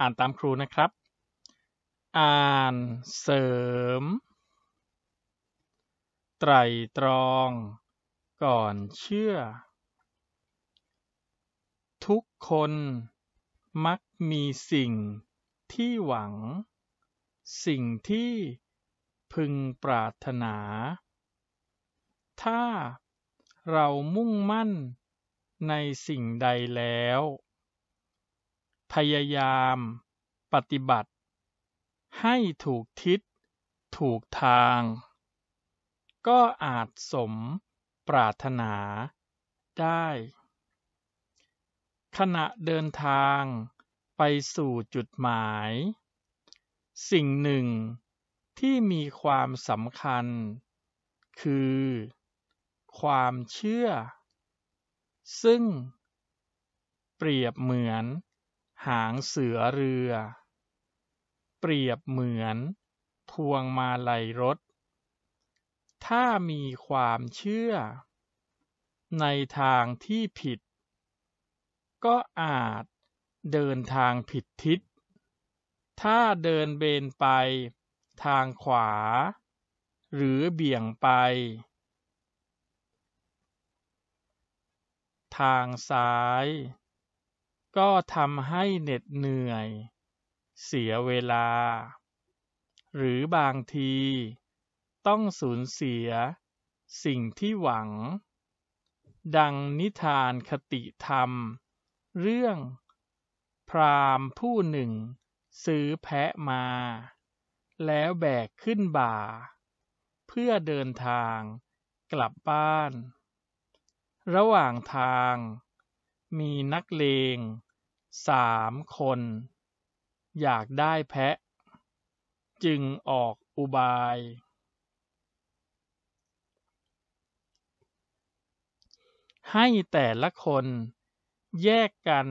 อ่านตามครูนะครับ อ่านเสริม ไตรตรองก่อนเชื่อ ทุกคนมักมีสิ่งที่หวัง สิ่งที่พึงปรารถนา ถ้าเรามุ่งมั่นในสิ่งใดแล้วพยายามปฏิบัติ ให้ถูกทิศถูกทาง ก็อาจสมปรารถนาได้ ขณะเดินทางไปสู่จุดหมาย สิ่งหนึ่งที่มีความสำคัญ คือ ความเชื่อ ซึ่ง เปรียบเหมือนหางเสือเรือ เปรียบเหมือนพวงมาลัยรถ ถ้ามีความเชื่อ ในทางที่ผิด ก็อาจเดินทางผิดทิศ ถ้าเดินเบนไปทางขวา หรือเบี่ยงไป ทางซ้ายก็ทำให้เหน็ดเหนื่อย เสียเวลา หรือบางที ต้องสูญเสียสิ่งที่หวัง ดังนิทานคติธรรม เรื่อง พรามผู้หนึ่งซื้อแพะมา แล้วแบกขึ้นบ่า เพื่อเดินทางกลับบ้าน ระหว่างทางมีนักเลงสามคน อยากได้แพะ จึงออกอุบาย ให้แต่ละคนแยกกัน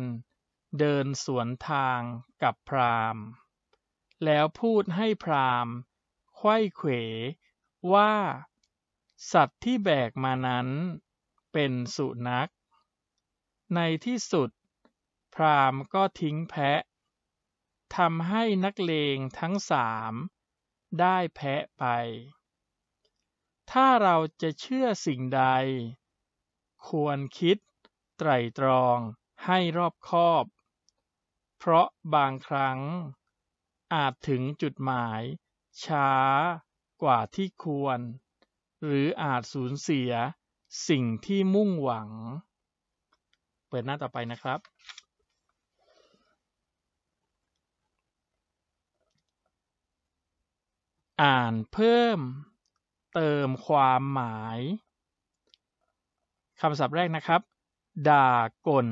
เดินสวนทางกับพรามแล้วพูดให้พรามไข้เขวว่าสัตว์ที่แบกมานั้นเป็นสุนัขในที่สุด พรามก็ทิ้งแพะทำให้นักเลงทั้งสามได้แพะไป ถ้าเราจะเชื่อสิ่งใด ควรคิด ไตรตรองให้รอบคอบ เพราะบางครั้ง อาจถึงจุดหมาย ช้ากว่าที่ควร หรืออาจสูญเสียสิ่งที่มุ่งหวังเปิดหน้าต่อไปนะครับ อ่านเพิ่ม เติมความหมายคำศัพท์แรกนะครับด่ากล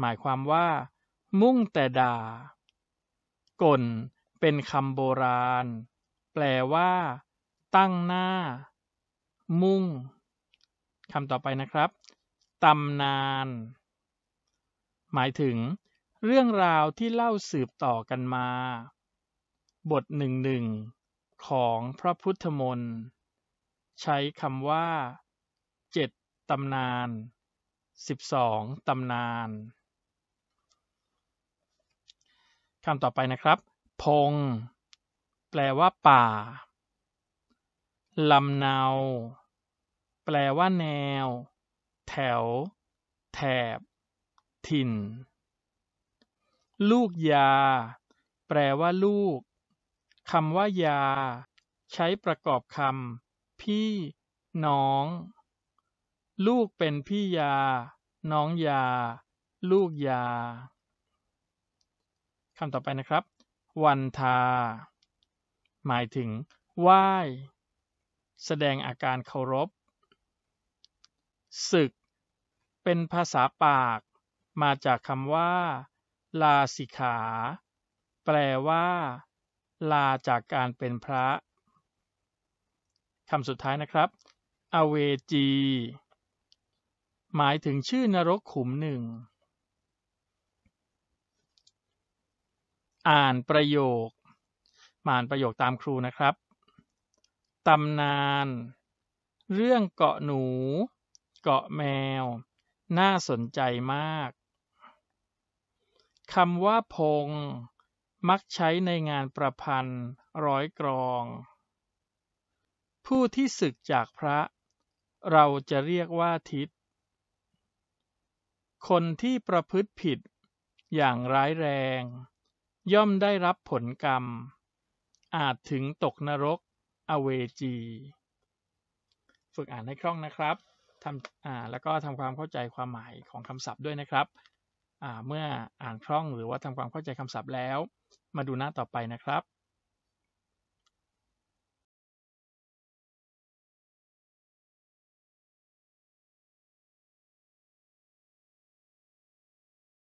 หมายความว่า มุ่งแต่ด่ากลเป็นคำโบราณ แปลว่า ตั้งหน้า มุ่งคำต่อไปนะครับตำนาน หมายถึงเรื่องราวที่เล่าสืบต่อกันมา บทหนึ่งหนึ่งของพระพุทธมนต์ใช้คำว่าเจ็ดตำนานส2ิบองตำนานคำต่อไปนะครับ พง แปลว่าป่า ลำเนา แปลว่าแนวแถว แถบ ถิ่น ลูกยา แปลว่าลูกคำว่ายา ใช้ประกอบคำพี่ น้อง ลูกเป็นพี่ยา น้องยา ลูกยาคำต่อไปนะครับ วันทา หมายถึงไหว้ แสดงอาการเคารพศึกเป็นภาษาปาก มาจากคำว่า ลาสิกขา แปลว่า ลาจากการเป็นพระคำสุดท้ายนะครับ อเวจี หมายถึงชื่อนรกขุมหนึ่ง อ่านประโยคอ่านประโยคตามครูนะครับตำนาน เรื่องเกาะหนู เกาะแมวน่าสนใจมาก คำว่าพง มักใช้ในงานประพันธ์ร้อยกรอง ผู้ที่ศึกจากพระ เราจะเรียกว่าทิศ คนที่ประพฤติผิดอย่างร้ายแรง ย่อมได้รับผลกรรม อาจถึงตกนรก อเวจี ฝึกอ่านให้คล่องนะครับทำอ่าแล้วก็ทำความเข้าใจความหมายของคำศัพท์ด้วยนะครับอ่าเมื่ออ่านคล่องหรือว่าทำความเข้าใจคำศัพท์แล้ว มาดูหน้าต่อไปนะครับ